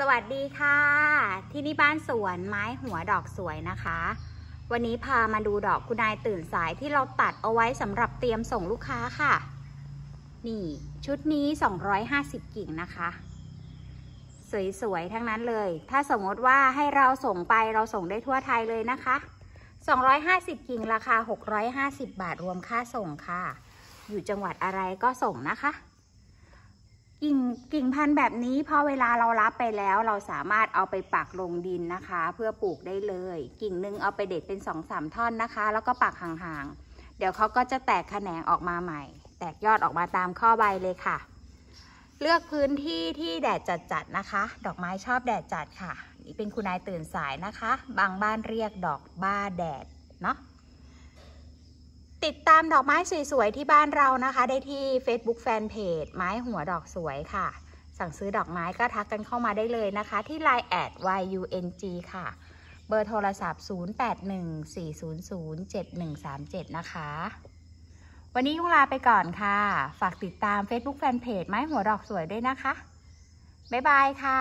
สวัสดีค่ะ ที่นี่บ้านสวนไม้หัวดอกสวยนะคะ วันนี้พามาดูดอกคุณนายตื่นสายที่เราตัดเอาไว้สำหรับเตรียมส่งลูกค้าค่ะ นี่ ชุดนี้ 250 กิ่งนะคะ สวยๆทั้งนั้นเลย ถ้าสมมติว่าให้เราส่งไปเราส่งได้ทั่วไทยเลยนะคะ 250 กิ่งราคา 650 บาทรวมค่าส่งค่ะ อยู่จังหวัดอะไรก็ส่งนะคะกิ่งกิ่งพันธุ์แบบนี้พอเวลาเรารับไปแล้วเราสามารถเอาไปปักลงดินนะคะ เพื่อปลูกได้เลย กิ่งหนึ่งเอาไปเด็ดเป็นสองสามท่อนนะคะ แล้วก็ปักห่างๆ เดี๋ยวเขาก็จะแตกแขนงออกมาใหม่ แตกยอดออกมาตามข้อใบเลยค่ะ เลือกพื้นที่ที่แดดจัดๆนะคะ ดอกไม้ชอบแดดจัดค่ะ นี่เป็นคุณนายตื่นสายนะคะ บางบ้านเรียกดอกบ้าแดดเนาะติดตามดอกไม้สวยๆ ที่บ้านเรานะคะ ได้ที่ Facebook Fanpage ไม้หัวดอกสวยค่ะ สั่งซื้อดอกไม้ก็ทักกันเข้ามาได้เลยนะคะ ที่ Line แอด yung ค่ะ เบอร์โทรศัพท์0814007137นะคะ วันนี้ยุ่งลาไปก่อนค่ะ ฝากติดตาม Facebook Fanpage ไม้หัวดอกสวยด้วยนะคะ บ๊ายบายค่ะ